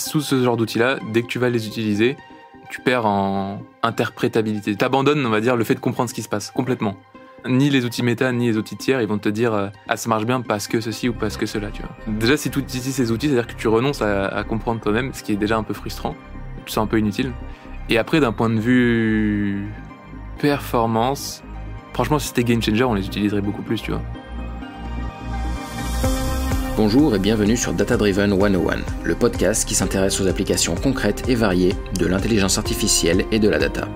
sous ce genre d'outils-là, dès que tu vas les utiliser, tu perds en interprétabilité. Tu abandonnes, on va dire, le fait de comprendre ce qui se passe complètement. Ni les outils méta, ni les outils tiers, ils vont te dire euh, Ah, ça marche bien parce que ceci ou parce que cela. Tu vois. Déjà, si tu utilises ces outils, c'est-à-dire que tu renonces à, comprendre toi-même, ce qui est déjà un peu frustrant, tu sens un peu inutile. Et après, d'un point de vue performance, franchement, si c'était game changer, on les utiliserait beaucoup plus, tu vois. Bonjour et bienvenue sur Data Driven 101, le podcast qui s'intéresse aux applications concrètes et variées de l'intelligence artificielle et de la data.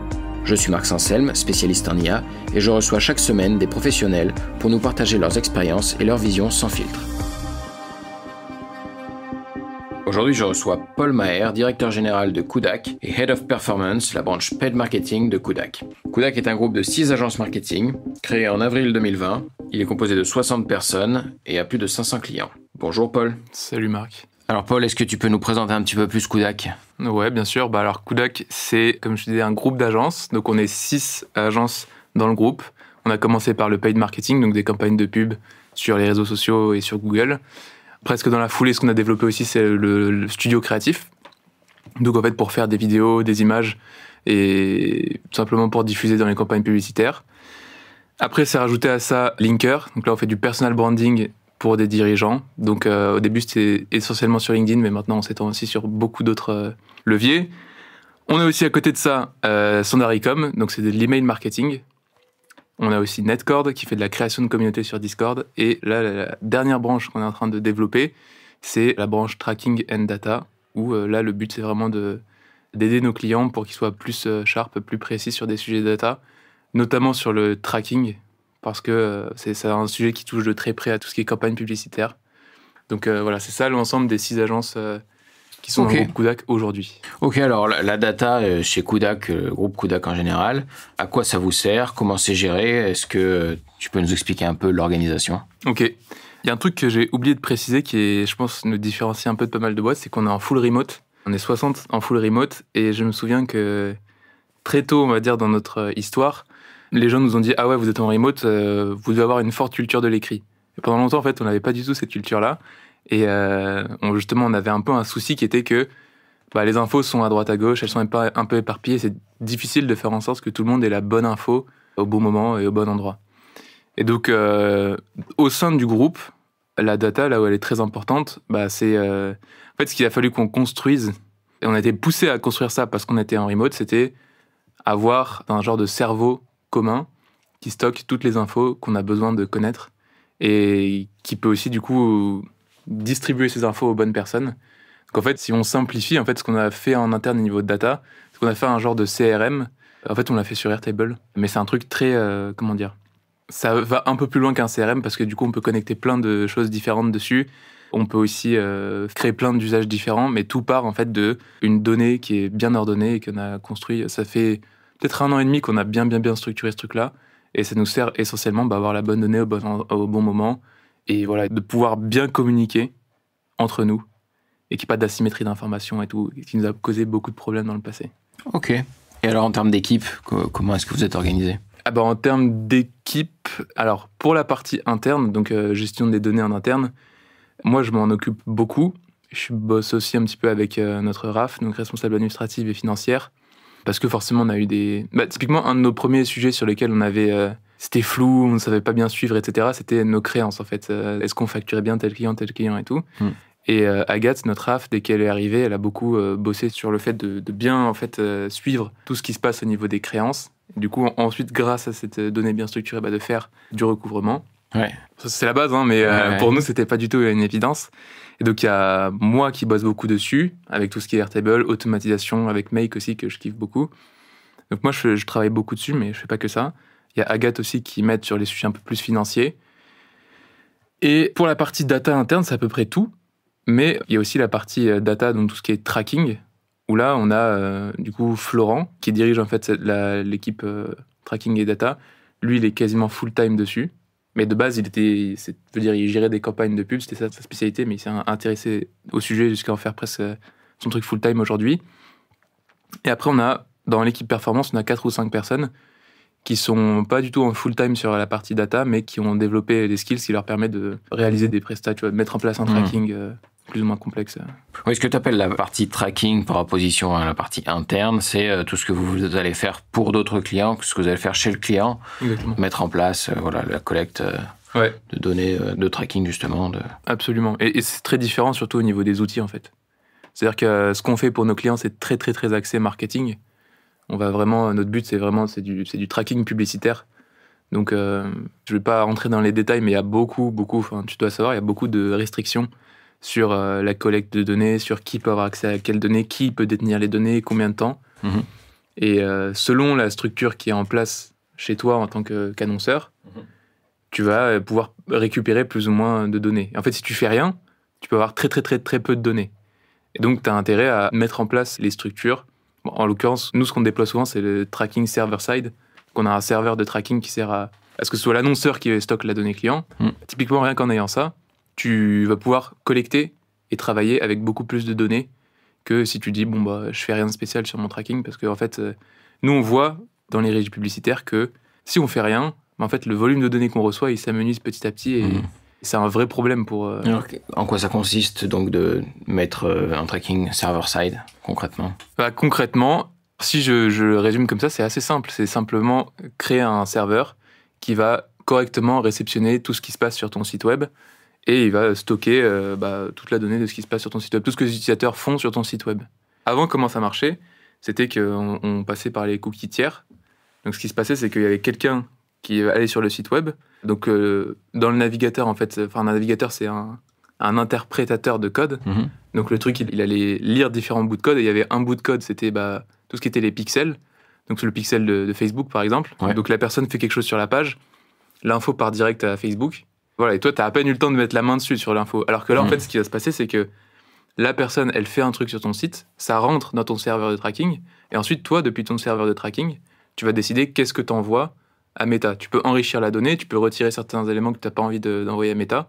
Je suis Marc Sanselme, spécialiste en IA, et je reçois chaque semaine des professionnels pour nous partager leurs expériences et leurs visions sans filtre. Aujourd'hui, je reçois Paul Maher, directeur général de Kudak et Head of Performance, la branche Paid Marketing de Kudak. Kudak est un groupe de six agences marketing, créé en avril 2020, il est composé de 60 personnes et a plus de 500 clients. Bonjour Paul. Salut Marc. Alors Paul, est-ce que tu peux nous présenter un petit peu plus Kudak Ouais, bien sûr. Bah alors Kudak, c'est comme je disais un groupe d'agences. Donc on est six agences dans le groupe. On a commencé par le paid marketing, donc des campagnes de pub sur les réseaux sociaux et sur Google. Presque dans la foulée, ce qu'on a développé aussi, c'est le, le studio créatif. Donc en fait, pour faire des vidéos, des images et tout simplement pour diffuser dans les campagnes publicitaires. Après, c'est rajouté à ça Linker. Donc là, on fait du personal branding pour des dirigeants. Donc euh, au début, c'était essentiellement sur LinkedIn, mais maintenant, on s'étend aussi sur beaucoup d'autres euh, leviers. On a aussi à côté de ça euh, Sondaricom, donc c'est de l'email marketing. On a aussi Netcord qui fait de la création de communautés sur Discord. Et là, la dernière branche qu'on est en train de développer, c'est la branche Tracking and Data, où euh, là, le but, c'est vraiment d'aider nos clients pour qu'ils soient plus sharp, plus précis sur des sujets de data notamment sur le tracking, parce que euh, c'est un sujet qui touche de très près à tout ce qui est campagne publicitaire. Donc euh, voilà, c'est ça l'ensemble des six agences euh, qui sont okay. dans groupe aujourd'hui. Ok, alors la, data chez Kodak, le groupe Kodak en général, à quoi ça vous sert Comment c'est géré Est-ce que tu peux nous expliquer un peu l'organisation Ok. Il y a un truc que j'ai oublié de préciser qui est, je pense, nous différencie un peu de pas mal de boîtes, c'est qu'on est en full remote. On est 60 en full remote et je me souviens que très tôt, on va dire, dans notre euh, histoire, les gens nous ont dit Ah ouais, vous êtes en remote, euh, vous devez avoir une forte culture de l'écrit. Et pendant longtemps, en fait, on n'avait pas du tout cette culture-là. Et euh, justement, on avait un peu un souci qui était que bah, les infos sont à droite à gauche, elles sont un peu éparpillées. C'est difficile de faire en sorte que tout le monde ait la bonne info au bon moment et au bon endroit. Et donc, au sein du groupe, la data, là où elle est très importante, bah, c'est en fait ce qu'il a fallu qu'on construise. Et on a été poussé à construire ça parce qu'on était en remote. C'était avoir un genre de cerveau commun qui stocke toutes les infos qu'on a besoin de connaître et qui peut aussi du coup distribuer ces infos aux bonnes personnes. Donc en fait, si on simplifie en fait ce qu'on a fait en interne au niveau de data, ce qu'on a fait un genre de CRM, en fait on l'a fait sur Airtable, mais c'est un truc très euh, comment dire, ça va un peu plus loin qu'un CRM parce que du coup on peut connecter plein de choses différentes dessus. On peut aussi euh, créer plein d'usages différents, mais tout part en fait de une donnée qui est bien ordonnée et qu'on a construit. Ça fait peut-être un an et demi qu'on a bien, bien, bien structuré ce truc-là. Et ça nous sert essentiellement d'avoir bah, la bonne donnée au bon, au bon moment et voilà, de pouvoir bien communiquer entre nous et qu'il n'y ait pas d'asymétrie d'information et tout, qui nous a causé beaucoup de problèmes dans le passé. Ok. Et alors, en termes d'équipe, comment est-ce que vous êtes organisé ah bah, En termes d'équipe, alors pour la partie interne, donc euh, gestion des données en interne, moi je m'en occupe beaucoup. Je bosse aussi un petit peu avec euh, notre RAF, donc responsable administrative et financière parce que forcément on a eu des... Bah, typiquement, un de nos premiers sujets sur lesquels on avait... Euh, c'était flou, on ne savait pas bien suivre, etc. C'était nos créances en fait. Euh, est-ce qu'on facturait bien tel client, tel client et tout hmm. Et euh, Agathe, notre RAF, dès qu'elle est arrivée, elle a beaucoup bossé sur le fait de, bien en fait suivre tout ce qui se passe au niveau des créances. Du coup, ensuite, grâce à cette donnée bien structurée, bah, de faire du recouvrement. Ouais. C'est la base, hein, mais pour nous, c'était pas du tout une évidence. Et donc, il y a moi qui bosse beaucoup dessus, avec tout ce qui est Airtable, automatisation, avec Make aussi, que je kiffe beaucoup. Donc, moi, je, travaille beaucoup dessus, mais je fais pas que ça. Il y a Agathe aussi qui m'aide sur les sujets un peu plus financiers. Et pour la partie data interne, c'est à peu près tout. Mais il y a aussi la partie euh, data, donc tout ce qui est tracking, où là, on a euh, du coup Florent qui dirige en fait l'équipe euh, tracking et data. Lui, il est quasiment full-time dessus. Mais de base, il était, c'est, veut dire, il gérait des campagnes de pub, c'était sa, sa, spécialité, mais il s'est intéressé au sujet jusqu'à en faire presque euh, son truc full-time aujourd'hui. Et après, on a, dans l'équipe performance, on a quatre ou cinq personnes qui sont pas du tout en full-time sur la partie data, mais qui ont développé des skills qui leur permettent de réaliser des prestats, de mettre en place un hmm. tracking. Euh, plus ou moins complexe. Hein. Oui, ce que tu appelles la partie tracking par opposition à la partie interne, c'est euh, tout ce que vous allez faire pour d'autres clients, ce que vous allez faire chez le client, mettre en place euh, voilà, la collecte. Euh, de données de tracking justement. De... Absolument. Et, c'est très différent surtout au niveau des outils en fait. C'est-à-dire que ce qu'on fait pour nos clients, c'est très très très axé marketing. On va vraiment, notre but c'est vraiment c'est du, du, tracking publicitaire. Donc je ne vais pas rentrer dans les détails, mais il y a beaucoup beaucoup. Enfin, tu dois savoir, il y a beaucoup de restrictions sur euh, la collecte de données, sur qui peut avoir accès à quelles données, qui peut détenir les données, combien de temps. Mhm. Et euh, selon la structure qui est en place chez toi en tant qu'annonceur, mhm. tu vas euh, pouvoir récupérer plus ou moins de données. en fait, si tu fais rien, tu peux avoir très très très très peu de données. Et donc, tu as intérêt à mettre en place les structures. en l'occurrence, nous, ce qu'on déploie souvent, c'est le tracking server-side. Qu'on a un serveur de tracking qui sert à, à ce que ce soit l'annonceur qui stocke la donnée client. Mhm. Typiquement, rien qu'en ayant ça, tu vas pouvoir collecter et travailler avec beaucoup plus de données que si tu dis bon bah je fais rien de spécial sur mon tracking parce que en fait euh, nous on voit dans les régies publicitaires que si on fait rien bah, en fait le volume de données qu'on reçoit il s'amenuise petit à petit et mhm. c'est un vrai problème pour euh, en quoi ça consiste donc de mettre euh, un tracking server side concrètement bah, concrètement si je, je résume comme ça c'est assez simple c'est simplement créer un serveur qui va correctement réceptionner tout ce qui se passe sur ton site web et il va stocker euh, bah, toute la donnée de ce qui se passe sur ton site web, tout ce que les utilisateurs font sur ton site web. Avant, comment ça marchait C'était qu'on on passait par les cookies tiers. Donc, ce qui se passait, c'est qu'il y avait quelqu'un qui allait sur le site web. Donc, euh, dans le navigateur, en fait, enfin, un navigateur, c'est un, un interprétateur de code. Mhm. Donc, le truc, il, allait lire différents bouts de code. Et il y avait un bout de code, c'était bah, tout ce qui était les pixels. Donc, c'est le pixel de, Facebook, par exemple. Donc, la personne fait quelque chose sur la page. L'info part direct à Facebook. Voilà, et toi, as à peine eu le temps de mettre la main dessus sur l'info. Alors que là, en hmm. fait, ce qui va se passer, c'est que la personne, elle fait un truc sur ton site, ça rentre dans ton serveur de tracking, et ensuite, toi, depuis ton serveur de tracking, tu vas décider qu'est-ce que tu envoies à Meta. Tu peux enrichir la donnée, tu peux retirer certains éléments que tu n'as pas envie d'envoyer à Meta.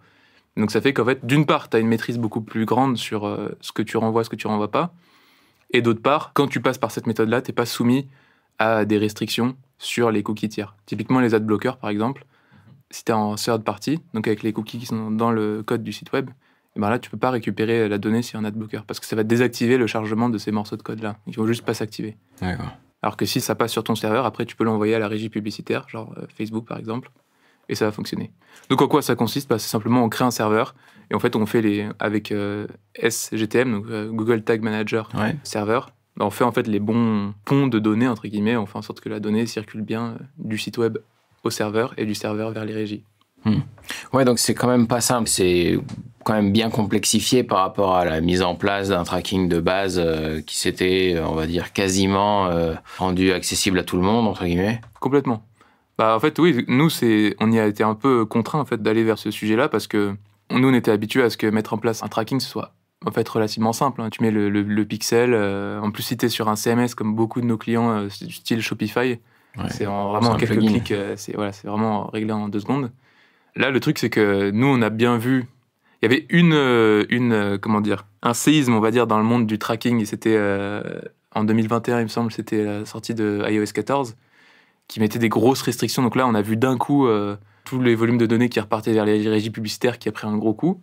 Donc ça fait qu'en fait, d'une part, tu as une maîtrise beaucoup plus grande sur euh, ce que tu renvoies, ce que tu renvoies pas. Et d'autre part, quand tu passes par cette méthode-là, tu n'es pas soumis à des restrictions sur les cookies tiers. Typiquement, les ad bloqueurs, par exemple, si tu es en third party, donc avec les cookies qui sont dans le code du site web, et eh ben là, tu peux pas récupérer euh, la donnée sur un booker parce que ça va désactiver le chargement de ces morceaux de code-là. Ils vont juste pas s'activer. Alors que si ça passe sur ton serveur, après, tu peux l'envoyer à la régie publicitaire, genre euh, Facebook par exemple, et ça va fonctionner. Donc, en quoi ça consiste bah, C'est simplement, on crée un serveur et en fait, on fait les, avec euh, SGTM, Google Tag Manager Serveur, bah, on fait en fait les bons ponts de données, entre guillemets, on fait en sorte que la donnée circule bien du site web au serveur et du serveur vers les régies. Hmm. Ouais, donc c'est quand même pas simple. C'est quand même bien complexifié par rapport à la mise en place d'un tracking de base euh, qui s'était, euh, on va dire, quasiment euh, rendu accessible à tout le monde, entre guillemets. Complètement. Bah, en fait, oui, nous, c'est, on y a été un peu contraint en fait, d'aller vers ce sujet-là parce que nous, on était habitués à ce que mettre en place un tracking soit en fait relativement simple. Hein. Tu mets le, pixel. en plus, si tu es sur un CMS, comme beaucoup de nos clients, style Shopify, c'est vraiment en quelques clics, euh, c'est voilà, vraiment réglé en deux secondes. Là, le truc, c'est que nous, on a bien vu. Il y avait une, euh, une, euh, comment dire, un séisme, on va dire, dans le monde du tracking. Et c'était en 2021, il me semble, c'était la sortie de iOS 14 qui mettait des grosses restrictions. Donc là, on a vu d'un coup tous les volumes de données qui repartaient vers les régies publicitaires qui a pris un gros coup.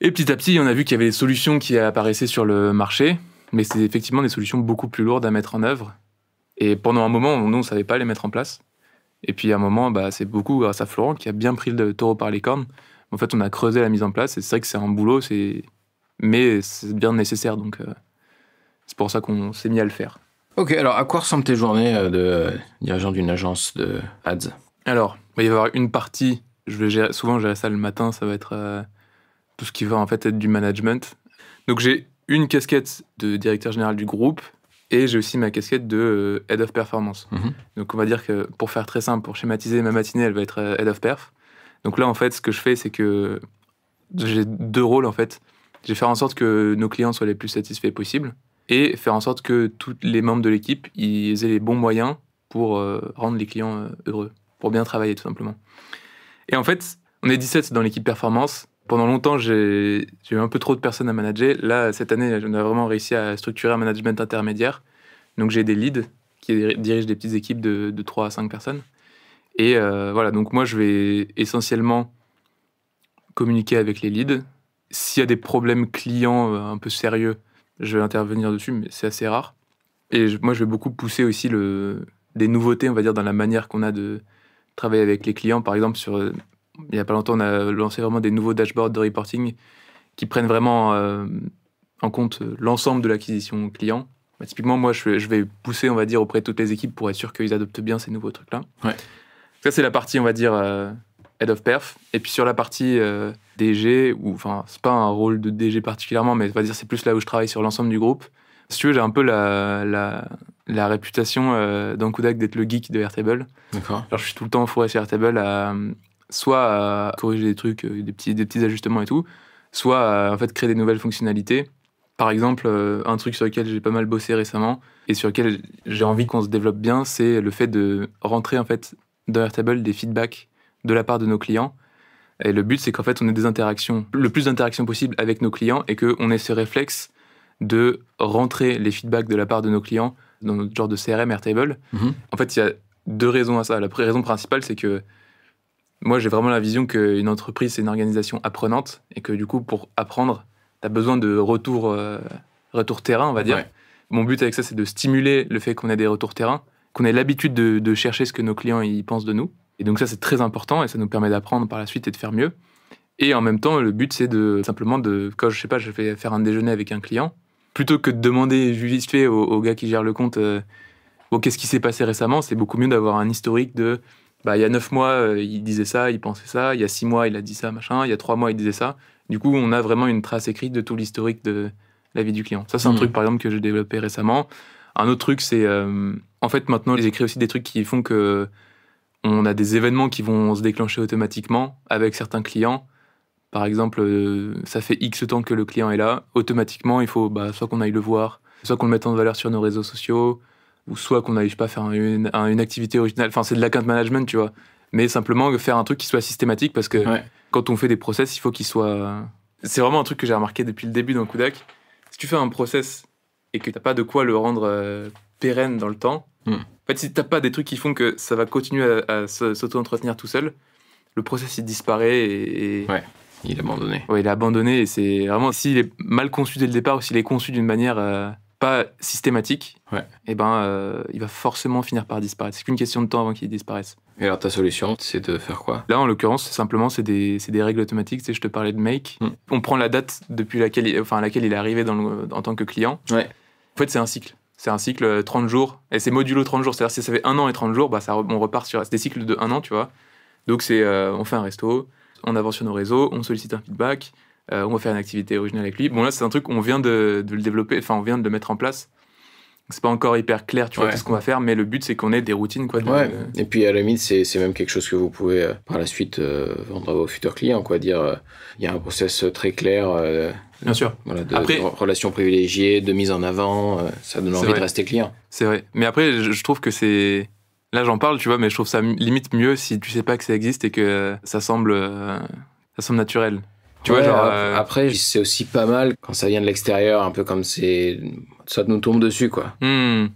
Et petit à petit, on a vu qu'il y avait des solutions qui apparaissaient sur le marché, mais c'est effectivement des solutions beaucoup plus lourdes à mettre en œuvre. Et pendant un moment, nous, on ne savait pas les mettre en place. Et puis à un moment, bah, c'est beaucoup grâce à Florent qui a bien pris le taureau par les cornes. En fait, on a creusé la mise en place et c'est vrai que c'est un boulot, c'est... mais c'est bien nécessaire. Donc euh, c'est pour ça qu'on s'est mis à le faire. Ok, alors à quoi ressemblent tes journées euh, de dirigeant d'une agence de ads Alors, il va y avoir une partie, je vais gérer, souvent gérer ça le matin, ça va être euh, tout ce qui va en fait être du management. Donc j'ai une casquette de directeur général du groupe et j'ai aussi ma casquette de euh, Head of Performance. Mhm. Donc on va dire que pour faire très simple, pour schématiser ma matinée, elle va être euh, Head of Perf. Donc là, en fait, ce que je fais, c'est que j'ai deux rôles, en fait. J'ai faire en sorte que nos clients soient les plus satisfaits possible et faire en sorte que tous les membres de l'équipe aient les bons moyens pour euh, rendre les clients heureux, pour bien travailler tout simplement. Et en fait, on est 17 dans l'équipe performance pendant longtemps, j'ai eu un peu trop de personnes à manager. Là, cette année, on a vraiment réussi à structurer un management intermédiaire. Donc, j'ai des leads qui dirigent des petites équipes de, de 3 à 5 personnes. Et euh, voilà, donc moi, je vais essentiellement communiquer avec les leads. S'il y a des problèmes clients euh, un peu sérieux, je vais intervenir dessus, mais c'est assez rare. Et moi, je vais beaucoup pousser aussi le, des nouveautés, on va dire, dans la manière qu'on a de travailler avec les clients. Par exemple, sur euh, il n'y a pas longtemps, on a lancé vraiment des nouveaux dashboards de reporting qui prennent vraiment euh, en compte l'ensemble de l'acquisition client. Bah, typiquement, moi, je, vais pousser, on va dire, auprès de toutes les équipes pour être sûr qu'ils adoptent bien ces nouveaux trucs-là. Ça, c'est la partie, on va dire, euh, head of perf. Et puis sur la partie euh, DG, ou enfin, c'est pas un rôle de DG particulièrement, mais on va dire, c'est plus là où je travaille sur l'ensemble du groupe. Si tu veux, j'ai un peu la, la, réputation euh, Kudak d'être le geek de Airtable. D'accord. Alors, je suis tout le temps fourré chez Airtable à, soit à corriger des trucs, euh, des petits, des petits ajustements et tout, soit en fait créer des nouvelles fonctionnalités. Par exemple, euh, un truc sur lequel j'ai pas mal bossé récemment et sur lequel j'ai envie qu'on se développe bien, c'est le fait de rentrer en fait dans Airtable des feedbacks de la part de nos clients. Et le but, c'est qu'en fait, on ait des interactions, le plus d'interactions possible avec nos clients et qu'on ait ce réflexe de rentrer les feedbacks de la part de nos clients dans notre genre de CRM Airtable. Mhm. En fait, il y a deux raisons à ça. La raison principale, c'est que moi, j'ai vraiment la vision qu'une entreprise, c'est une organisation apprenante et que du coup, pour apprendre, tu as besoin de retour, euh, retour terrain, on va dire. Mon but avec ça, c'est de stimuler le fait qu'on ait des retours terrain, qu'on ait l'habitude de, chercher ce que nos clients ils pensent de nous. Et donc ça, c'est très important et ça nous permet d'apprendre par la suite et de faire mieux. Et en même temps, le but, c'est de simplement de, quand je sais pas, je vais faire un déjeuner avec un client, plutôt que de demander juste fait au, gars qui gère le compte, euh, oh, qu'est-ce qui s'est passé récemment, c'est beaucoup mieux d'avoir un historique de bah, il y a 9 mois, euh, il disait ça, il pensait ça, il y a six mois, il a dit ça, machin, il y a trois mois, il disait ça. Du coup, on a vraiment une trace écrite de tout l'historique de la vie du client. Ça, c'est un hmm. truc, par exemple, que j'ai développé récemment. Un autre truc, c'est. Euh, en fait, maintenant, j'écris aussi des trucs qui font que on a des événements qui vont se déclencher automatiquement avec certains clients. Par exemple, euh, ça fait X temps que le client est là. Automatiquement, il faut bah, soit qu'on aille le voir, soit qu'on le mette en valeur sur nos réseaux sociaux, ou soit qu'on n'arrive pas à faire une, activité originale. Enfin, c'est de la l'account management, tu vois. Mais simplement faire un truc qui soit systématique parce que quand on fait des process, il faut qu'il soit... C'est vraiment un truc que j'ai remarqué depuis le début dans Kudak. Si tu fais un process et que tu n'as pas de quoi le rendre euh, pérenne dans le temps, hmm. en fait, si tu n'as pas des trucs qui font que ça va continuer à, s'auto-entretenir tout seul, le process il disparaît et. Ouais. Il est abandonné. Ouais, il est abandonné et c'est vraiment s'il est mal conçu dès le départ ou s'il est conçu d'une manière euh, pas systématique, et eh ben, euh, il va forcément finir par disparaître. C'est qu'une question de temps avant qu'il disparaisse. Et alors ta solution, c'est de faire quoi Là, en l'occurrence, simplement, c'est des, règles automatiques. C'est je te parlais de make. Hmm. On prend la date depuis laquelle, enfin, laquelle il est arrivé dans en tant que client. Ouais. En fait, c'est un cycle. C'est un cycle 30 euh, jours, et c'est modulo 30 jours. C'est-à-dire, si ça fait un an et 30 jours, bah, ça, on repart sur... des cycles de un an, tu vois. Donc, c'est, euh, on fait un resto, on avance sur nos réseaux, on sollicite un feedback, euh, on va faire une activité originale avec lui. Bon, là, c'est un truc, on vient de, le développer, enfin, on vient de le mettre en place. C'est pas encore hyper clair, tu vois, tout ce qu'on va faire, mais le but, c'est qu'on ait des routines, quoi. ouais. Et puis, à la limite, c'est, même quelque chose que vous pouvez, euh, par la suite, euh, vendre à vos futurs clients, quoi. Dire, il y a un process très clair. Bien sûr. Voilà, de, relations privilégiées, de mise en avant, ça donne envie de rester client. C'est vrai. Mais après, je, trouve que c'est. Là, j'en parle, tu vois, mais je trouve ça limite mieux si tu sais pas que ça existe et que ça semble, ça semble naturel. Tu vois, genre, Après, c'est euh, aussi pas mal quand ça vient de l'extérieur, un peu comme c'est. Ça nous tombe dessus, quoi. Hmm.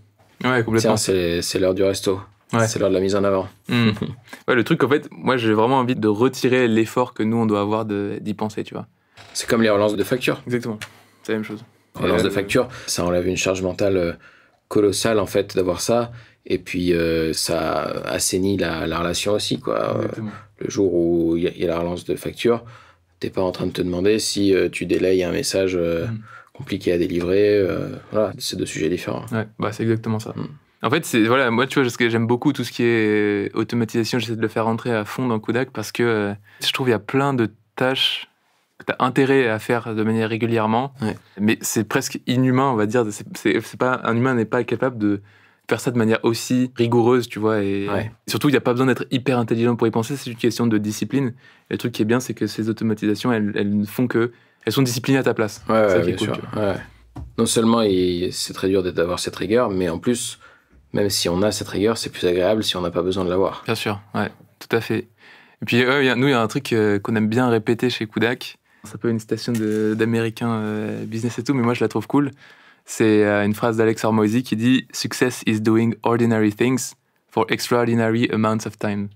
Ouais, complètement. C'est l'heure du resto. C'est l'heure de la mise en avant. Hmm. Ouais, le truc, en fait, moi, j'ai vraiment envie de retirer l'effort que nous, on doit avoir d'y penser, tu vois. C'est comme les relances de factures. Exactement. C'est la même chose. Relance euh, de facture, ça enlève une charge mentale euh, colossale, en fait, d'avoir ça. Et puis, ça assainit la, relation aussi, quoi. Exactement. le jour où il y, a la relance de facture t'es pas en train de te demander si euh, tu délayes un message euh, mm. compliqué à délivrer. Euh, voilà, c'est deux sujets différents. bah, c'est exactement ça. Mm. En fait, c'est voilà, moi tu vois, ce que j'aime beaucoup tout ce qui est automatisation, j'essaie de le faire rentrer à fond dans Kodak parce que je trouve il y a plein de tâches que tu as intérêt à faire de manière régulièrement, mais c'est presque inhumain, on va dire. C'est pas un humain n'est pas capable de faire ça de manière aussi rigoureuse, tu vois. Et surtout, il n'y a pas besoin d'être hyper intelligent pour y penser, c'est une question de discipline. le truc qui est bien, c'est que ces automatisations, elles, ne font que. Elles sont disciplinées à ta place. Ouais, ça qui est cool, Non seulement c'est très dur d'avoir cette rigueur, mais en plus, même si on a cette rigueur, c'est plus agréable si on n'a pas besoin de l'avoir. Bien sûr, ouais, tout à fait. Et puis, nous, il y a un truc euh, qu'on aime bien répéter chez Kudak. C'est un peu une station d'américain euh, business et tout, mais moi, je la trouve cool. C'est euh, une phrase d'Alex Hormozy qui dit Success is doing ordinary things for extraordinary amounts of time.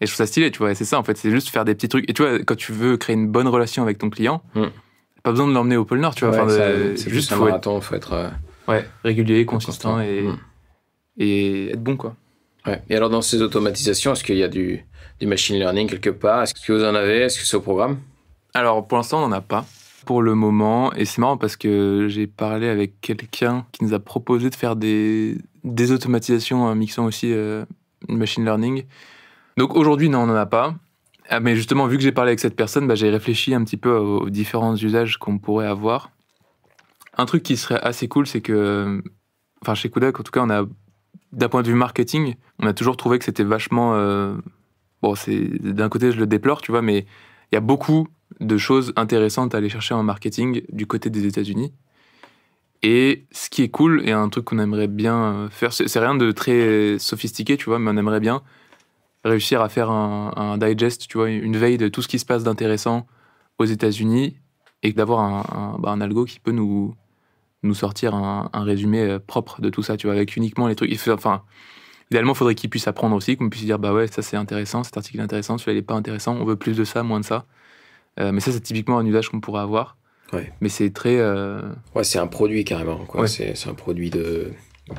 Et je trouve ça stylé, tu vois. C'est ça, en fait. C'est juste faire des petits trucs. Et tu vois, quand tu veux créer une bonne relation avec ton client, mm. pas besoin de l'emmener au pôle Nord, tu vois. c'est juste un faut être, faut être. Euh, ouais, régulier, consistant, constant. et, mm. et être bon, quoi. Ouais. Et alors, dans ces automatisations, est-ce qu'il y a du, du machine learning quelque part Est-ce que vous en avez Est-ce que c'est au programme Alors, pour l'instant, on n'en a pas pour le moment. Et c'est marrant parce que j'ai parlé avec quelqu'un qui nous a proposé de faire des, des automatisations en mixant aussi euh, machine learning. Donc aujourd'hui, non, on n'en a pas. Ah, mais justement, vu que j'ai parlé avec cette personne, bah, j'ai réfléchi un petit peu aux, différents usages qu'on pourrait avoir. Un truc qui serait assez cool, c'est que, enfin, chez Kodak, en tout cas, on a, d'un point de vue marketing, on a toujours trouvé que c'était vachement. Euh, bon, c'est d'un côté, je le déplore, tu vois, mais il y a beaucoup de choses intéressantes à aller chercher en marketing du côté des États-Unis. Et ce qui est cool, et un truc qu'on aimerait bien faire, c'est rien de très sophistiqué, tu vois, mais on aimerait bien réussir à faire un, digest, tu vois, une veille de tout ce qui se passe d'intéressant aux États-Unis et d'avoir un, un, bah, algo qui peut nous, nous sortir un, résumé propre de tout ça, tu vois, avec uniquement les trucs. Enfin, idéalement, il faudrait qu'ils puissent apprendre aussi, qu'on puisse dire, bah ouais, ça c'est intéressant, cet article est intéressant, celui-là n'est pas intéressant, on veut plus de ça, moins de ça. Euh, mais ça, c'est typiquement un usage qu'on pourrait avoir. Mais c'est très. Euh, ouais, c'est un produit carrément. C'est, un produit de,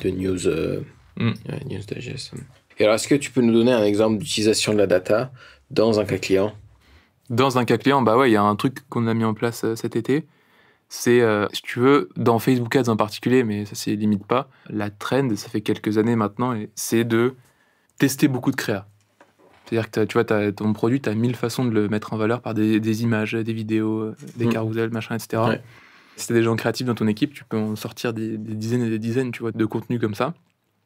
de news, euh, mm. news Et alors, est-ce que tu peux nous donner un exemple d'utilisation de la data dans un cas client Dans un cas client, bah ouais, il y a un truc qu'on a mis en place cet été. C'est, si tu veux, dans Facebook Ads en particulier, mais ça ne limite pas, la trend, ça fait quelques années maintenant, c'est de tester beaucoup de créa. C'est-à-dire que tu vois, ton produit, tu as mille façons de le mettre en valeur par des, images, des vidéos, euh, des mm. carousels, machin, etc. Si tu des gens créatifs dans ton équipe, tu peux en sortir des, dizaines et des dizaines tu vois, de contenus comme ça.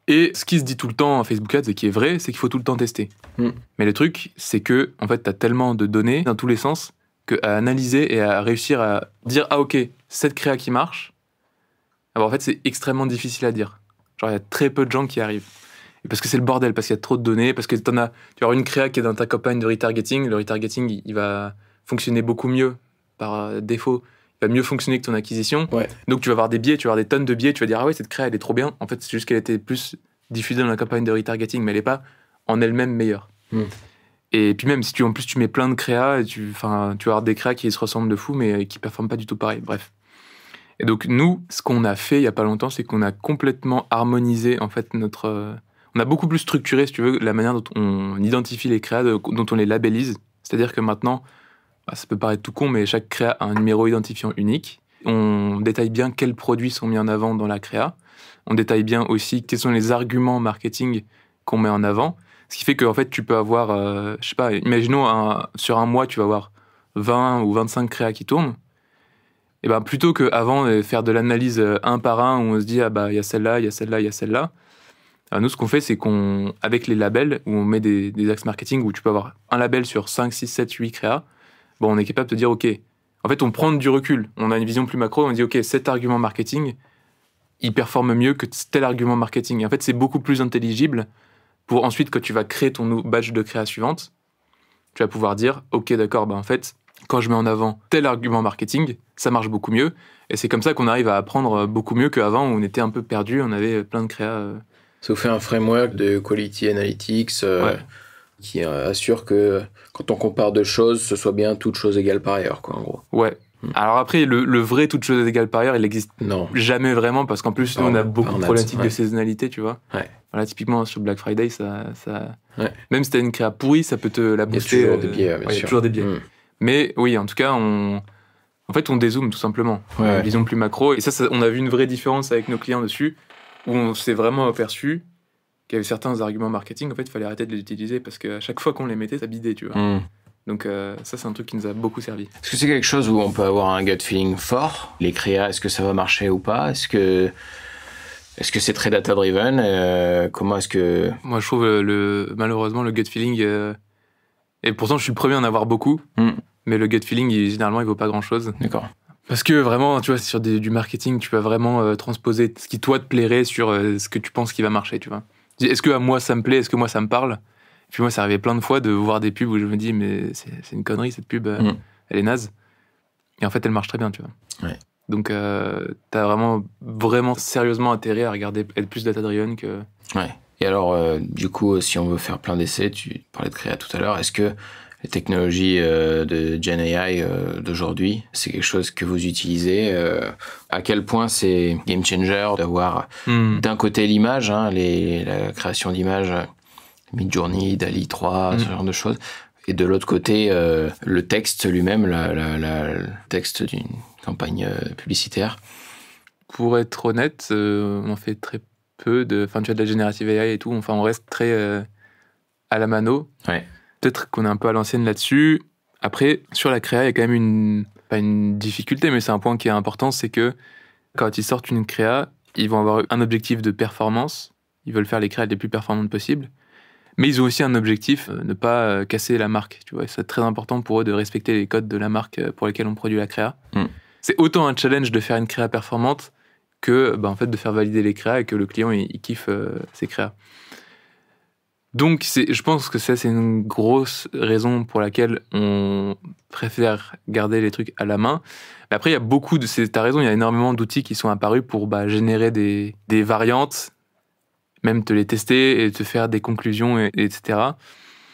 Et ce qui se dit tout le temps en Facebook Ads et qui est vrai, c'est qu'il faut tout le temps tester. Mm. Mais le truc, c'est que en fait, tu as tellement de données dans tous les sens qu'à analyser et à réussir à dire Ah, ok, cette créa qui marche, alors ah, bah, en fait, c'est extrêmement difficile à dire. Genre, il y a très peu de gens qui arrivent parce que c'est le bordel, parce qu'il y a trop de données, parce que en as, tu as une créa qui est dans ta campagne de retargeting, le retargeting, il va fonctionner beaucoup mieux par euh, défaut. Il va mieux fonctionner que ton acquisition. Donc tu vas avoir des biais, tu vas avoir des tonnes de biais, tu vas dire ah ouais, cette créa, elle est trop bien. En fait, c'est juste qu'elle était plus diffusée dans la campagne de retargeting, mais elle n'est pas en elle-même meilleure. Hmm. Et puis même, si tu en plus tu mets plein de créas, tu, tu vas avoir des créas qui se ressemblent de fou, mais euh, qui ne performent pas du tout pareil. Bref. Et donc nous, ce qu'on a fait il y a pas longtemps, c'est qu'on a complètement harmonisé en fait notre euh, on a beaucoup plus structuré, si tu veux, la manière dont on identifie les créas, dont on les labellise. C'est-à-dire que maintenant, bah, ça peut paraître tout con, mais chaque créa a un numéro identifiant unique. On détaille bien quels produits sont mis en avant dans la créa. On détaille bien aussi quels sont les arguments marketing qu'on met en avant. Ce qui fait qu'en fait, tu peux avoir, je euh, je sais pas, imaginons sur un mois, tu vas avoir 20 ou 25 créas qui tournent. Et ben plutôt qu'avant faire de l'analyse euh, un par un où on se dit ah bah il y a celle-là, il y a celle-là, il y a celle-là, euh, nous, ce qu'on fait, c'est qu'on, avec les labels, où on met des, axes marketing, où tu peux avoir un label sur 5, 6, 7, 8 créas, bon, on est capable de dire, OK, en fait, on prend du recul, on a une vision plus macro, on dit, OK, cet argument marketing, il performe mieux que tel argument marketing. en fait, c'est beaucoup plus intelligible pour ensuite, quand tu vas créer ton badge de créa suivante, tu vas pouvoir dire, OK, d'accord, ben en fait, quand je mets en avant tel argument marketing, ça marche beaucoup mieux. Et c'est comme ça qu'on arrive à apprendre euh, beaucoup mieux qu'avant, où on était un peu perdu, on avait euh, plein de créas ça vous fait un framework de quality analytics euh, qui euh, assure que quand on compare deux choses, ce soit bien toutes choses égales par ailleurs, quoi, en gros. Ouais, hmm. alors après, le, vrai toutes choses égales par ailleurs, il n'existe jamais vraiment parce qu'en plus, on a beaucoup de problématiques de saisonnalité, tu vois. Ouais. Voilà, typiquement sur Black Friday, ça, ça... même si as une créa pourrie, ça peut te la booster. Il y a toujours des biais, bien sûr. Il y a toujours des biais. Mais oui, en tout cas, on... en fait, on dézoome tout simplement. vision euh, plus macro. Et ça, ça, on a vu une vraie différence avec nos clients dessus où on s'est vraiment aperçu qu'il y avait certains arguments marketing, en fait, il fallait arrêter de les utiliser parce qu'à chaque fois qu'on les mettait, ça bidait, tu vois. Hmm. Donc euh, ça, c'est un truc qui nous a beaucoup servi. Est-ce que c'est quelque chose où on peut avoir un gut feeling fort Les créas, est-ce que ça va marcher ou pas Est-ce que est-ce que c'est très data driven euh, Comment est-ce que Moi, je trouve euh, le malheureusement le gut feeling et pourtant je suis le premier à en avoir beaucoup, hmm. mais le gut feeling il, généralement il vaut pas grand chose. D'accord. Parce que vraiment, tu vois, sur du marketing, tu vas vraiment euh, transposer ce qui toi te plairait sur euh, ce que tu penses qui va marcher, tu vois. Est-ce que à ah, moi ça me plaît Est-ce que moi ça me parle Et Puis moi, ça arrivait plein de fois de voir des pubs où je me dis, mais c'est une connerie cette pub, euh, mm. elle est naze. Et en fait, elle marche très bien, tu vois. Ouais. Donc, t'as vraiment, vraiment sérieusement intérêt à regarder, être plus data-driven que. Ouais. Et alors, du coup, si on veut faire plein d'essais, tu parlais de créa tout à l'heure, est-ce que les technologies euh, de Gen AI euh, d'aujourd'hui. C'est quelque chose que vous utilisez. Euh, à quel point c'est game changer d'avoir hmm. d'un côté l'image, hein, la création d'images, Midjourney, Dali 3, hmm. ce genre de choses, et de l'autre côté le texte lui-même, le texte d'une campagne publicitaire. Pour être honnête, on fait très peu de, enfin tu as de la générative AI et tout. Enfin on reste très à la mano. Ouais. Peut-être qu'on est un peu à l'ancienne là-dessus. Après, sur la créa, il y a quand même une, difficulté, mais c'est un point qui est important, c'est que quand ils sortent une créa, ils vont avoir un objectif de performance. Ils veulent faire les créas les plus performantes possibles. Mais ils ont aussi un objectif, euh, ne pas euh, casser la marque. Tu vois, c'est très important pour eux de respecter les codes de la marque euh, pour lesquelles on produit la créa. Mm. C'est autant un challenge de faire une créa performante que bah, en fait de faire valider les créas et que le client kiffe ses créas. Donc, je pense que ça, c'est une grosse raison pour laquelle on préfère garder les trucs à la main. après, il y a beaucoup de. T'as raison, il y a énormément d'outils qui sont apparus pour bah, générer des, variantes, même te les tester et te faire des conclusions, etc.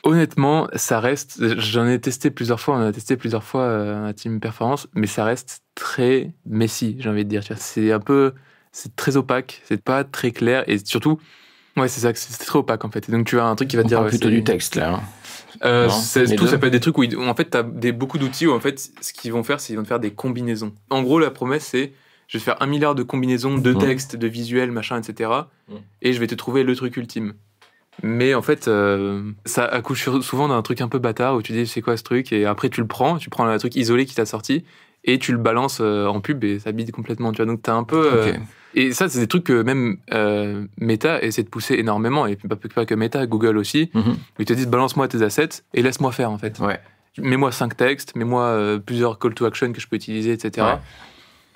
Honnêtement, ça reste. J'en ai testé plusieurs fois, on a testé plusieurs fois euh, à Team Performance, mais ça reste très messy, j'ai envie de dire. C'est un peu. C'est très opaque, c'est pas très clair, et surtout Ouais, c'est ça, c'est très opaque en fait. Et donc tu as un truc qui va te dire. Parle plutôt du texte là. Euh, tout, ça peut être des trucs où, en fait, tu as des, beaucoup d'outils où en fait, ce qu'ils vont faire, c'est qu'ils vont te faire des combinaisons. En gros, la promesse, c'est je vais faire un milliard de combinaisons de mmh. textes, de visuels, machin, etc. Mmh. Et je vais te trouver le truc ultime. Mais en fait, euh, ça accouche souvent d'un truc un peu bâtard où tu dis c'est quoi ce truc et après tu le prends, tu prends un truc isolé qui t'a sorti et tu le balances euh, en pub et ça bide complètement. Tu vois, donc t'as un peu. Euh, et ça, c'est des trucs que même euh, Meta essaie de pousser énormément, et pas, pas que Meta, Google aussi. Mhm. Ils te disent balance-moi tes assets et laisse-moi faire en fait. Ouais. Mets-moi cinq textes, mets-moi plusieurs call to action que je peux utiliser, etc. Ça,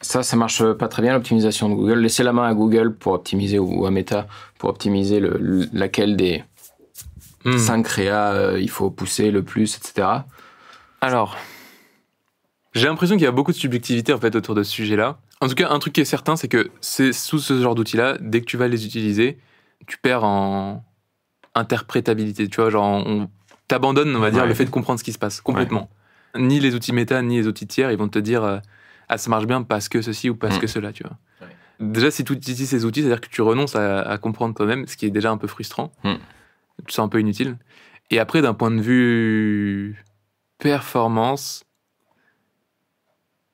Ça, ça marche pas très bien l'optimisation de Google. Laissez la main à Google pour optimiser ou à Meta pour optimiser laquelle des hmm. cinq créas il faut pousser le plus, etc. Alors, j'ai l'impression qu'il y a beaucoup de subjectivité en fait autour de ce sujet-là. En tout cas, un truc qui est certain, c'est que c'est sous ce genre d'outils-là, dès que tu vas les utiliser, tu perds en interprétabilité. Tu vois, genre, on t'abandonne, on va dire, le fait de comprendre ce qui se passe complètement. Ni les outils méta, ni les outils tiers, ils vont te dire euh, ah ça marche bien parce que ceci ou parce mm. que cela. Tu vois. Déjà, si tu utilises ces outils, c'est-à-dire que tu renonces à, comprendre toi-même, ce qui est déjà un peu frustrant. Mmh. Tu sens un peu inutile. Et après, d'un point de vue performance,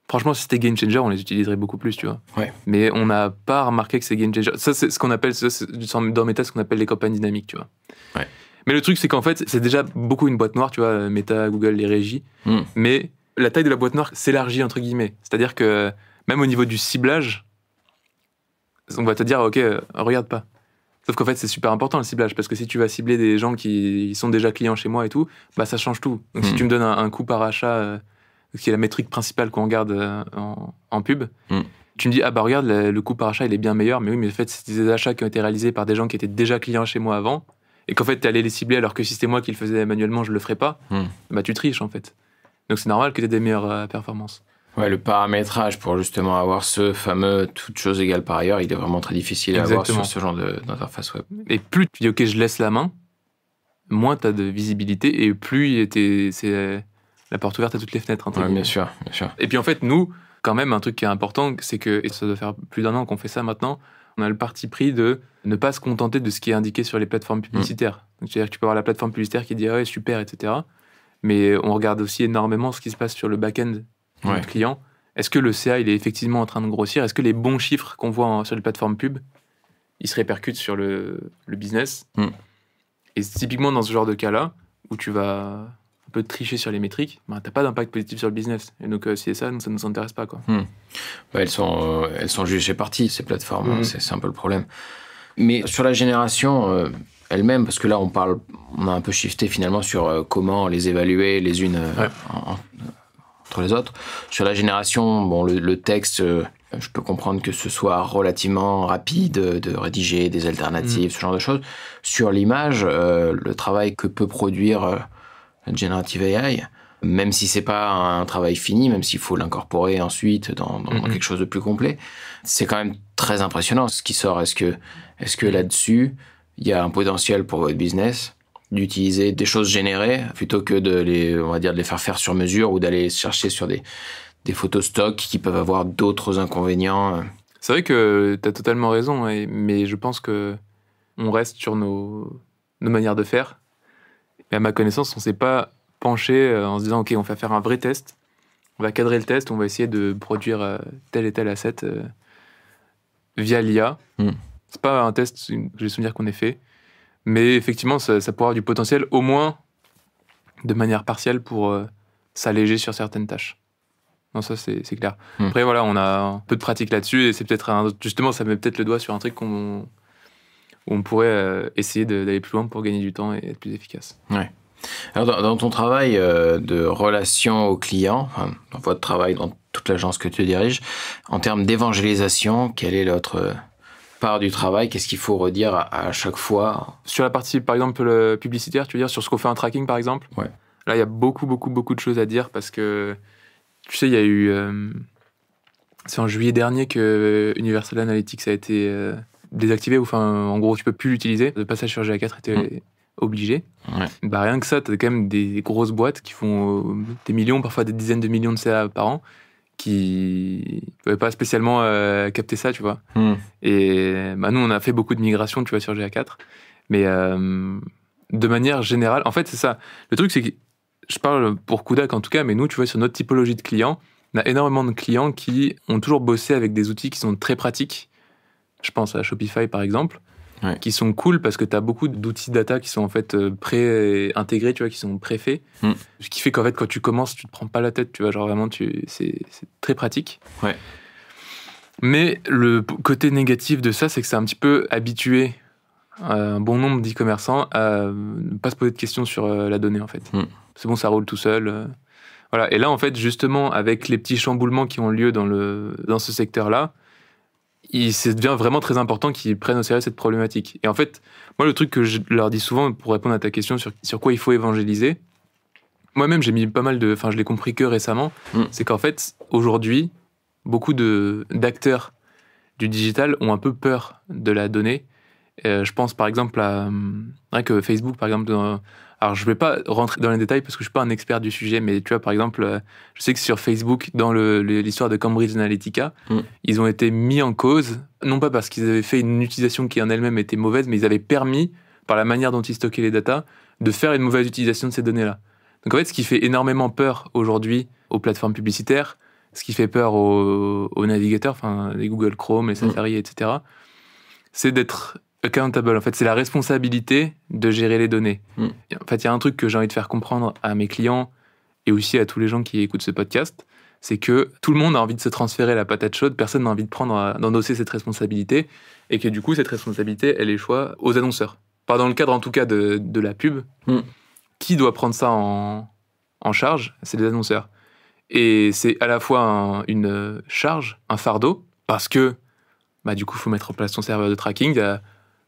Franchement, si c'était game changer, on les utiliserait beaucoup plus, tu vois. Mais on n'a pas remarqué que c'est game changer. Ça, c'est ce qu'on appelle, ça, dans Meta, ce qu'on appelle les campagnes dynamiques, tu vois. Mais le truc, c'est qu'en fait, c'est déjà beaucoup une boîte noire, tu vois, Meta, Google, les régies. Hmm. Mais la taille de la boîte noire s'élargit, entre guillemets. C'est-à-dire que même au niveau du ciblage, on va te dire, OK, regarde pas. Sauf qu'en fait, c'est super important le ciblage, parce que si tu vas cibler des gens qui sont déjà clients chez moi et tout, bah ça change tout. Donc si hmm. tu me donnes un, coup par achat euh, qui est la métrique principale qu'on regarde euh, en, pub. Hmm. Tu me dis, ah bah regarde, le, coût par achat, il est bien meilleur. Mais oui, mais en fait, c'est des achats qui ont été réalisés par des gens qui étaient déjà clients chez moi avant. Et qu'en fait, tu allé les cibler alors que si c'était moi qui le faisais manuellement, je le ferais pas. Hmm. Bah tu triches en fait. Donc c'est normal que tu aies des meilleures euh, performances. Ouais, le paramétrage pour justement avoir ce fameux toute chose égale par ailleurs, il est vraiment très difficile à avoir sur ce genre d'interface web. Et plus tu dis ok, je laisse la main, moins tu as de visibilité et plus c'est la porte ouverte à toutes les fenêtres. Ouais, bien sûr, bien sûr. Et puis en fait, nous, quand même, un truc qui est important, c'est que, et ça doit faire plus d'un an qu'on fait ça maintenant, on a le parti pris de ne pas se contenter de ce qui est indiqué sur les plateformes publicitaires. Mm. C'est-à-dire que tu peux avoir la plateforme publicitaire qui dit ah ouais, super, etc. Mais on regarde aussi énormément ce qui se passe sur le back-end client. Est-ce que le CA il est effectivement en train de grossir Est-ce que les bons chiffres qu'on voit hein, sur les plateformes pub, ils se répercutent sur le, le business Et mm. Et typiquement dans ce genre de cas-là, où tu vas un tricher sur les métriques, ben, tu n'as pas d'impact positif sur le business. Et donc, si euh, c'est ça, ça ne nous intéresse pas. Quoi. Hmm. elles, sont, euh, elles sont jugées parties, ces plateformes. Hein. Hmm. c'est un peu le problème. Mais sur la génération euh, elle-même, parce que là, on parle, on a un peu shifté finalement sur comment les évaluer les unes entre les autres. Sur la génération, bon, le, texte, je peux comprendre que ce soit relativement rapide de rédiger des alternatives, hmm. ce genre de choses. Sur l'image, le travail que peut produire Generative AI, même si c'est pas un travail fini, même s'il faut l'incorporer ensuite dans, mm-hmm. quelque chose de plus complet, c'est quand même très impressionnant ce qui sort. Est-ce que, est que mm-hmm. là-dessus, il y a un potentiel pour votre business d'utiliser des choses générées plutôt que de les, on va dire, de les faire faire sur mesure ou d'aller chercher sur des, des photos stock qui peuvent avoir d'autres inconvénients. Euh? C'est vrai que tu as totalement raison, mais je pense que on reste sur nos, nos manières de faire mais à ma connaissance, on ne s'est pas penché euh, en se disant, OK, on va faire un vrai test, on va cadrer le test, on va essayer de produire euh, tel et tel asset euh, via l'IA. Hmm. Ce n'est pas un test, j'ai souvenir qu'on ait fait. Mais effectivement, ça, pourrait avoir du potentiel, au moins de manière partielle, pour s'alléger sur certaines tâches. Non, ça, c'est clair. Hmm. Après, voilà, on a un peu de pratique là-dessus, et c'est peut-être Justement, ça met peut-être le doigt sur un truc qu'on on pourrait euh, essayer d'aller plus loin pour gagner du temps et être plus efficace. Alors, dans, ton travail euh, de relation aux clients, dans votre travail, dans toute l'agence que tu diriges, en termes d'évangélisation, quelle est l'autre euh, part du travail Qu'est-ce qu'il faut redire à, chaque fois Sur la partie, par exemple, publicitaire, tu veux dire, sur ce qu'on fait en tracking, par exemple ouais. Là, il y a beaucoup, beaucoup, beaucoup de choses à dire parce que, tu sais, il y a eu. C'est en juillet dernier que Universal Analytics a été désactivé ou enfin en gros tu peux plus l'utiliser. Le passage sur GA4 était mm. obligé. Bah rien que ça, tu as quand même des grosses boîtes qui font euh, des millions, parfois des dizaines de millions de CA par an qui ne pouvaient pas spécialement euh, capter ça, tu vois. Mm. Et bah, nous on a fait beaucoup de migrations, tu vois sur GA4, mais euh, de manière générale, en fait c'est ça. Le truc c'est que je parle pour Kudak en tout cas, mais nous tu vois sur notre typologie de clients, on a énormément de clients qui ont toujours bossé avec des outils qui sont très pratiques je pense à Shopify par exemple, qui sont cool parce que tu as beaucoup d'outils data qui sont en fait euh, pré-intégrés, tu vois, qui sont préfaits. faits hmm. Ce qui fait qu'en fait, quand tu commences, tu te prends pas la tête, tu vois, genre vraiment, c'est, très pratique. Mais le côté négatif de ça, c'est que c'est un petit peu habitué euh, un bon nombre d'e-commerçants à ne euh, pas se poser de questions sur la donnée en fait. Hmm. C'est bon, ça roule tout seul. Voilà. Et là, en fait, justement, avec les petits chamboulements qui ont lieu dans, le, dans ce secteur-là, il, c'est devient vraiment très important qu'ils prennent au sérieux cette problématique. Et en fait, moi, le truc que je leur dis souvent pour répondre à ta question sur, sur quoi il faut évangéliser, moi-même, j'ai mis pas mal de. Enfin, je l'ai compris que récemment, mm. c'est qu'en fait, aujourd'hui, beaucoup de, d'acteurs du digital ont un peu peur de la donnée. Euh, je pense par exemple à. Euh, que Facebook, par exemple, alors, je ne vais pas rentrer dans les détails parce que je ne suis pas un expert du sujet, mais tu vois, par exemple, euh, je sais que sur Facebook, dans l'histoire de Cambridge Analytica, mm. ils ont été mis en cause, non pas parce qu'ils avaient fait une utilisation qui en elle-même était mauvaise, mais ils avaient permis, par la manière dont ils stockaient les datas, de faire une mauvaise utilisation de ces données-là. Donc, en fait, ce qui fait énormément peur aujourd'hui aux plateformes publicitaires, ce qui fait peur aux, navigateurs, enfin, les Google Chrome, les mm. Safari, etc., c'est d'être accountable. En fait, c'est la responsabilité de gérer les données. Hmm. En fait, il y a un truc que j'ai envie de faire comprendre à mes clients et aussi à tous les gens qui écoutent ce podcast, c'est que tout le monde a envie de se transférer la patate chaude, personne n'a envie de prendre, euh, d'endosser cette responsabilité, et que du coup, cette responsabilité, elle échoue aux annonceurs. Pas dans le cadre, en tout cas, de, la pub. Hmm. Qui doit prendre ça en, en charge C'est les annonceurs. Et c'est à la fois une euh, charge, un fardeau, parce que bah, du coup, il faut mettre en place son serveur de tracking.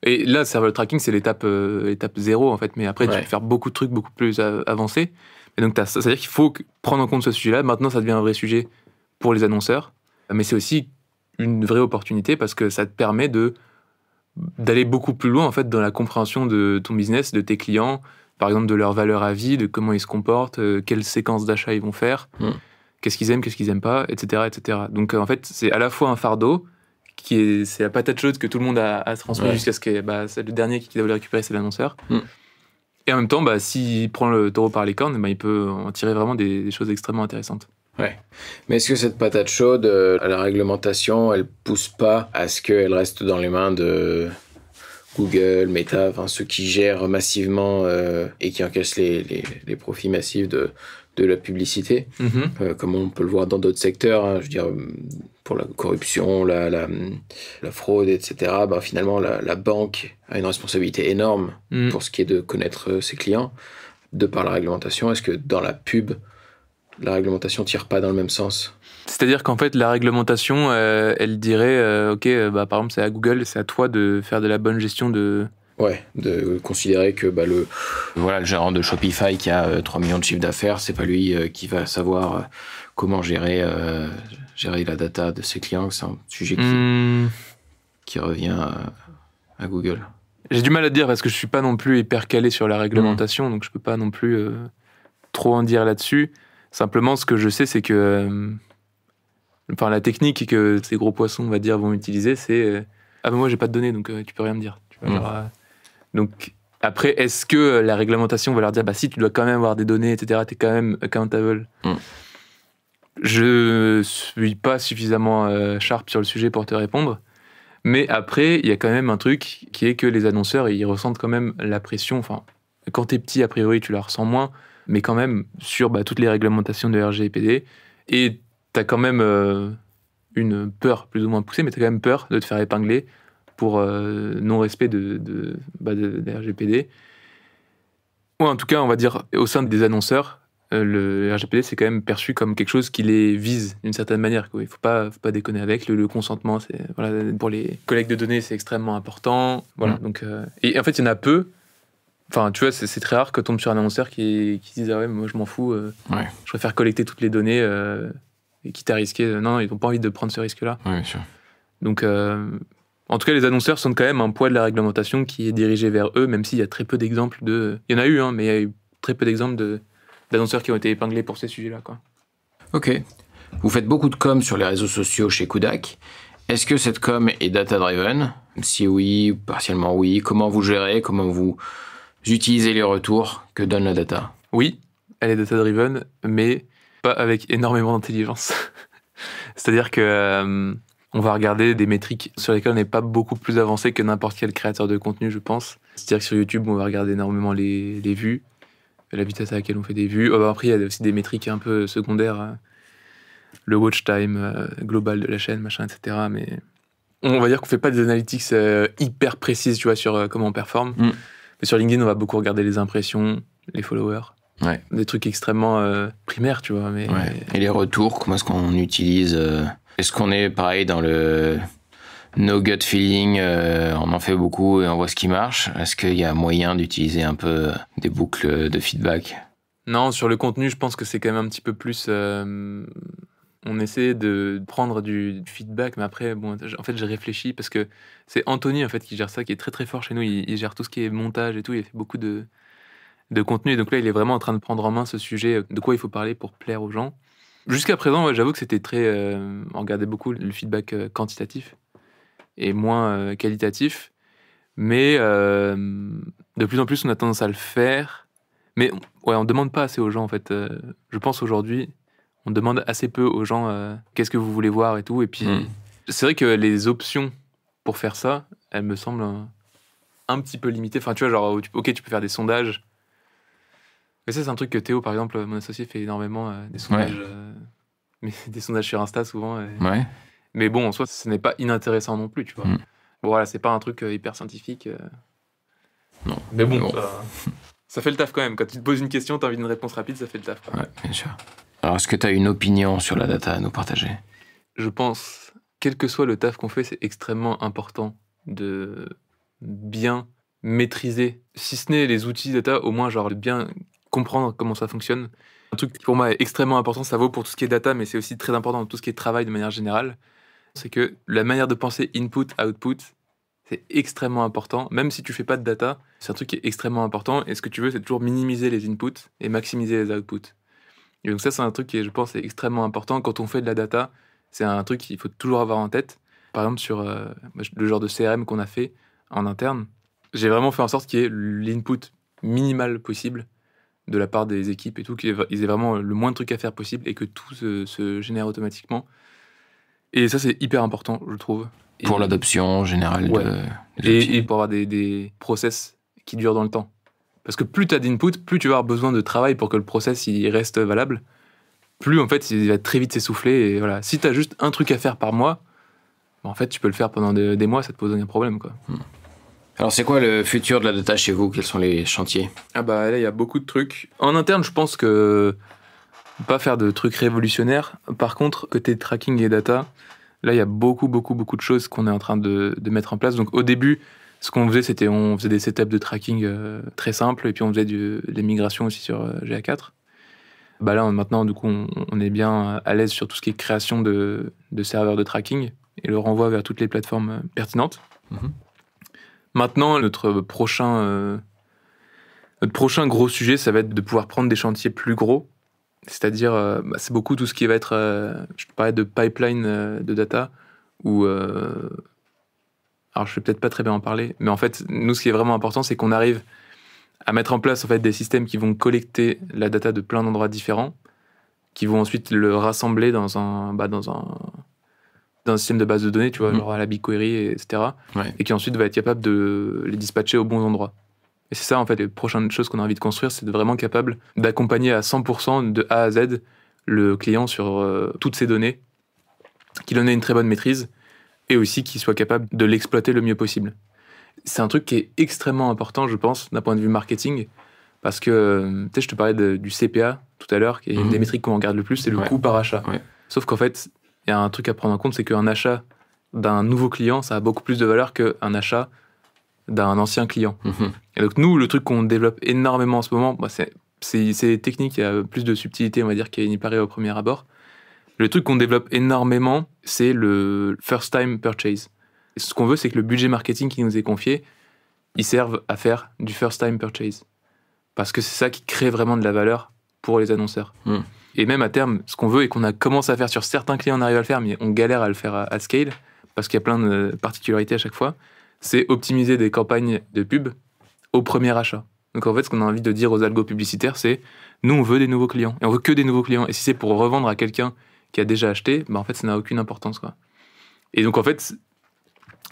Et là, server tracking, c'est l'étape euh, étape zéro, en fait. Mais après, tu peux faire beaucoup de trucs beaucoup plus euh, avancés. Et donc, c'est-à-dire qu'il faut prendre en compte ce sujet-là. Maintenant, ça devient un vrai sujet pour les annonceurs. Mais c'est aussi une vraie opportunité parce que ça te permet de d'aller beaucoup plus loin en fait dans la compréhension de ton business, de tes clients, par exemple de leur valeur à vie, de comment ils se comportent, euh, quelles séquences d'achat ils vont faire, hmm. qu'est-ce qu'ils aiment, qu'est-ce qu'ils n'aiment pas, etc., etc. Donc en fait c'est à la fois un fardeau, c'est la patate chaude que tout le monde a, transmise jusqu'à ce que bah, c'est le dernier qui doit le récupérer, c'est l'annonceur. Mm. Et en même temps, bah, s'il prend le taureau par les cornes, bah, il peut en tirer vraiment des, choses extrêmement intéressantes. Ouais. Mais est-ce que cette patate chaude, euh, à la réglementation, elle pousse pas à ce qu'elle reste dans les mains de Google, Meta, enfin, ceux qui gèrent massivement euh, et qui encaissent les profits massifs de, de la publicité, mhm. euh, comme on peut le voir dans d'autres secteurs, hein, je veux dire, pour la corruption, la, la, fraude, etc., ben, finalement, la, banque a une responsabilité énorme mhm. pour ce qui est de connaître euh, ses clients, de par la réglementation. Est-ce que dans la pub, la réglementation tire pas dans le même sens c'est-à-dire qu'en fait, la réglementation, euh, elle dirait, OK, bah, par exemple, c'est à Google, c'est à toi de faire de la bonne gestion de, Ouais, de considérer que bah, le voilà le gérant de Shopify qui a 3 euh, millions de chiffres d'affaires, c'est pas lui euh, qui va savoir euh, comment gérer gérer la data de ses clients. C'est un sujet qui, hmm. revient à, Google. J'ai du mal à dire parce que je suis pas non plus hyper calé sur la réglementation, hmm. donc je peux pas non plus trop en dire là-dessus. Simplement, ce que je sais, c'est que enfin la technique que ces gros poissons, dire, vont utiliser, c'est ah mais moi j'ai pas de données, donc tu peux rien me dire. Hmm. Donc, après, est-ce que euh, la réglementation va leur dire, bah si, tu dois quand même avoir des données, etc., tu es quand même accountable Je hmm. Je suis pas suffisamment euh, sharp sur le sujet pour te répondre. Mais après, il y a quand même un truc qui est que les annonceurs, ils ressentent quand même la pression. Enfin, quand es petit, a priori, tu la ressens moins, mais quand même sur bah, toutes les réglementations de RGPD. Et as quand même euh, une peur plus ou moins poussée, mais tu as quand même peur de te faire épingler pour euh, non-respect de, bah, RGPD. Ou en tout cas, on va dire, au sein des annonceurs, euh, le RGPD, c'est quand même perçu comme quelque chose qui les vise d'une certaine manière. Il ne faut pas, pas déconner avec. Le, consentement, voilà, pour les collectes de données, c'est extrêmement important. Voilà, mm. donc, euh, et en fait, il y en a peu. Enfin, tu vois, c'est très rare que tombe sur un annonceur qui, qui dise Ah ouais, moi je m'en fous, je préfère collecter toutes les données, et quitte à risquer. Non, ils n'ont pas envie de prendre ce risque-là. bien sûr. Donc, en tout cas, les annonceurs sont quand même un poids de la réglementation qui est dirigé vers eux, même s'il y a très peu d'exemples de. Il y en a eu, hein, mais il y a eu très peu d'exemples d'annonceurs qui ont été épinglés pour ces sujets-là. Ok. Vous faites beaucoup de com sur les réseaux sociaux chez Kudak. Est-ce que cette com est data-driven Si oui, partiellement oui. Comment vous gérez Comment vous utilisez les retours que donne la data Oui, elle est data-driven, mais pas avec énormément d'intelligence. C'est-à-dire que euh, on va regarder des métriques sur lesquelles on n'est pas beaucoup plus avancé que n'importe quel créateur de contenu, je pense. C'est-à-dire que sur YouTube, on va regarder énormément les, vues, la vitesse à laquelle on fait des vues. Oh, après, il y a aussi des métriques un peu secondaires, hein. le watch time euh, global de la chaîne, machin, etc. Mais on va dire qu'on fait pas des analytics euh, hyper précises, tu vois, sur euh, comment on performe. Mm. Mais sur LinkedIn, on va beaucoup regarder les impressions, les followers. Des trucs extrêmement primaires, tu vois. Mais, Et les retours, comment est-ce qu'on utilise est-ce qu'on est pareil dans le no gut feeling euh, On en fait beaucoup et on voit ce qui marche. Est-ce qu'il y a moyen d'utiliser un peu des boucles de feedback Non, sur le contenu, je pense que c'est quand même un petit peu plus. Euh, on essaie de prendre du feedback, mais après, bon, en fait, j'ai réfléchi parce que c'est Anthony en fait qui gère ça, qui est très très fort chez nous. Il, gère tout ce qui est montage et tout. Il fait beaucoup de de contenu. Donc là, il est vraiment en train de prendre en main ce sujet, de quoi il faut parler pour plaire aux gens. Jusqu'à présent, j'avoue que c'était très. Euh, on regardait beaucoup le feedback euh, quantitatif et moins euh, qualitatif. Mais de plus en plus, on a tendance à le faire. Mais ouais, on ne demande pas assez aux gens, en fait. je pense aujourd'hui, on demande assez peu aux gens qu'est-ce que vous voulez voir et tout. Et puis, hmm. c'est vrai que les options pour faire ça, elles me semblent un, un petit peu limitées. Enfin, tu vois, genre, ok, tu peux faire des sondages et ça, c'est un truc que Théo, par exemple, mon associé, fait énormément euh, des sondages. Euh, mais des sondages sur Insta souvent. Mais bon, en soi, ce n'est pas inintéressant non plus, tu vois. Mm. Bon, voilà, c'est pas un truc euh, hyper scientifique. Non. Mais bon, Ça, fait le taf quand même. Quand tu te poses une question, tu as envie d'une réponse rapide, ça fait le taf. Ouais, bien sûr. Alors, est-ce que tu as une opinion sur la data à nous partager Je pense, quel que soit le taf qu'on fait, c'est extrêmement important de bien maîtriser, si ce n'est les outils data, au moins genre bien comprendre comment ça fonctionne. Un truc qui pour moi est extrêmement important, ça vaut pour tout ce qui est data, mais c'est aussi très important dans tout ce qui est travail de manière générale, c'est que la manière de penser input-output, c'est extrêmement important. Même si tu fais pas de data, c'est un truc qui est extrêmement important. Et ce que tu veux, c'est toujours minimiser les inputs et maximiser les outputs. Et donc ça, c'est un truc qui, je pense, est extrêmement important. Quand on fait de la data, c'est un truc qu'il faut toujours avoir en tête. Par exemple, sur euh, le genre de CRM qu'on a fait en interne, j'ai vraiment fait en sorte qu'il y ait l'input minimal possible de la part des équipes et tout, qu'ils aient vraiment le moins de trucs à faire possible et que tout se, génère automatiquement. Et ça, c'est hyper important, je trouve. pour l'adoption générale et, pour avoir des, des, process qui durent dans le temps. Parce que plus tu as d'input, plus tu vas avoir besoin de travail pour que le process il reste valable, plus en fait il va très vite s'essouffler. Et voilà. Si tu as juste un truc à faire par mois, bah, en fait, tu peux le faire pendant des, mois, ça te pose aucun problème. Quoi. Hmm. Alors, c'est quoi le futur de la data chez vous Quels sont les chantiers Ah, bah là, il y a beaucoup de trucs. En interne, je pense que pas faire de trucs révolutionnaires. Par contre, côté tracking et data, là, il y a beaucoup, beaucoup, beaucoup de choses qu'on est en train de, mettre en place. Donc, au début, ce qu'on faisait, c'était on faisait des setups de tracking euh, très simples et puis on faisait des migrations aussi sur euh, GA4. Bah là, maintenant, du coup, on, est bien euh, à l'aise sur tout ce qui est création de, serveurs de tracking et le renvoi vers toutes les plateformes pertinentes. Mhm. Maintenant, notre prochain, euh, notre prochain gros sujet, ça va être de pouvoir prendre des chantiers plus gros. C'est-à-dire, euh, bah, c'est beaucoup tout ce qui va être, euh, je parlais de pipeline de data, ou... alors, je vais peut-être pas très bien en parler, mais en fait, nous, ce qui est vraiment important, c'est qu'on arrive à mettre en place en fait, des systèmes qui vont collecter la data de plein d'endroits différents, qui vont ensuite le rassembler dans un, bah, dans un d'un système de base de données, tu vois, mm. genre à la BigQuery, etc. Et qui ensuite va être capable de les dispatcher au bon endroit Et c'est ça, en fait, les prochaines choses qu'on a envie de construire, c'est de vraiment capable d'accompagner à 100% de A à Z le client sur euh, toutes ces données, qu'il en ait une très bonne maîtrise et aussi qu'il soit capable de l'exploiter le mieux possible. C'est un truc qui est extrêmement important, je pense, d'un point de vue marketing, parce que, euh, tu sais, je te parlais du CPA tout à l'heure, qui est une mm-hmm. des métriques qu'on regarde le plus, c'est le coût par achat. Sauf qu'en fait, il y a un truc à prendre en compte, c'est qu'un achat d'un nouveau client, ça a beaucoup plus de valeur qu'un achat d'un ancien client. Mhm. Et donc nous, le truc qu'on développe énormément en ce moment, bah, c'est technique, il y a plus de subtilité, on va dire, qu'il n'y paraît au premier abord. Le truc qu'on développe énormément, c'est le first time purchase. ce qu'on veut, c'est que le budget marketing qui nous est confié, il serve à faire du first time purchase. Parce que c'est ça qui crée vraiment de la valeur pour les annonceurs. Mhm. Et même à terme, ce qu'on veut et qu'on a commencé à faire sur certains clients, on arrive à le faire, mais on galère à le faire à, scale parce qu'il y a plein de particularités à chaque fois. C'est optimiser des campagnes de pub au premier achat. Donc en fait, ce qu'on a envie de dire aux algos publicitaires, c'est nous, on veut des nouveaux clients et on veut que des nouveaux clients. Et si c'est pour revendre à quelqu'un qui a déjà acheté, bah en fait, ça n'a aucune importance. Quoi. Et donc en fait,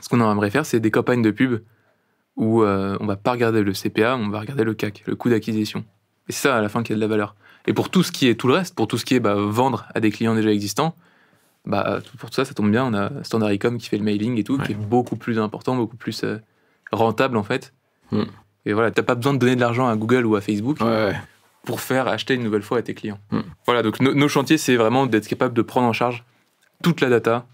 ce qu'on aimerait faire, c'est des campagnes de pub où on euh, on va pas regarder le CPA, on va regarder le CAC, le coût d'acquisition. Et c'est ça, à la fin, qui a de la valeur. Et pour tout ce qui est tout le reste, pour tout ce qui est bah, vendre à des clients déjà existants, bah, pour tout ça, ça tombe bien. On a Standard Ecom qui fait le mailing et tout, qui est beaucoup plus important, beaucoup plus euh, rentable en fait. Hmm. Et voilà, t'as pas besoin de donner de l'argent à Google ou à Facebook. pour faire acheter une nouvelle fois à tes clients. Hmm. Voilà, donc nos chantiers, c'est vraiment d'être capable de prendre en charge toute la data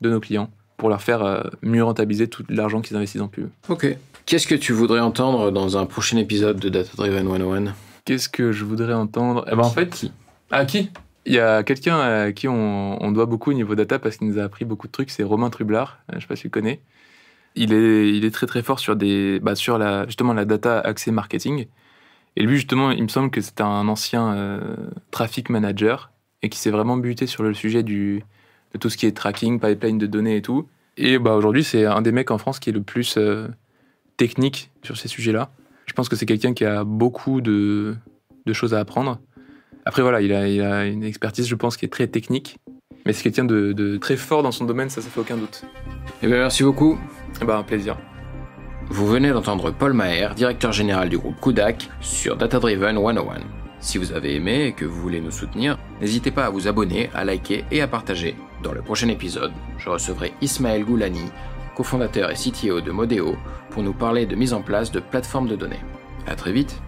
de nos clients pour leur faire euh, mieux rentabiliser tout l'argent qu'ils investissent en pub. Ok. Qu'est-ce que tu voudrais entendre dans un prochain épisode de Data Driven 101 Qu'est-ce que je voudrais entendre eh ben, En fait, à qui ah, il y a quelqu'un à qui on, doit beaucoup au niveau data parce qu'il nous a appris beaucoup de trucs, c'est Romain Trublard, euh, je ne sais pas si tu le connais. Il est, il est très très fort sur, des, bah, la, justement la data accès marketing. Et lui, justement, il me semble que c'est un ancien trafic euh, traffic manager et qui s'est vraiment buté sur le sujet du, de tout ce qui est tracking, pipeline de données et tout. Et bah, aujourd'hui, c'est un des mecs en France qui est le plus euh, technique sur ces sujets-là. Je pense que c'est quelqu'un qui a beaucoup de, choses à apprendre. Après, voilà, il a, une expertise, je pense, qui est très technique. Mais c'est quelqu'un de, de, très fort dans son domaine, ça, ça fait aucun doute. Eh bien, merci beaucoup. Eh bien, un plaisir. Vous venez d'entendre Paul Maher, directeur général du groupe Kodak, sur Data Driven 101. Si vous avez aimé et que vous voulez nous soutenir, n'hésitez pas à vous abonner, à liker et à partager. Dans le prochain épisode, je recevrai Ismaël Goulani, cofondateur et CTO de Modéo pour nous parler de mise en place de plateformes de données. A très vite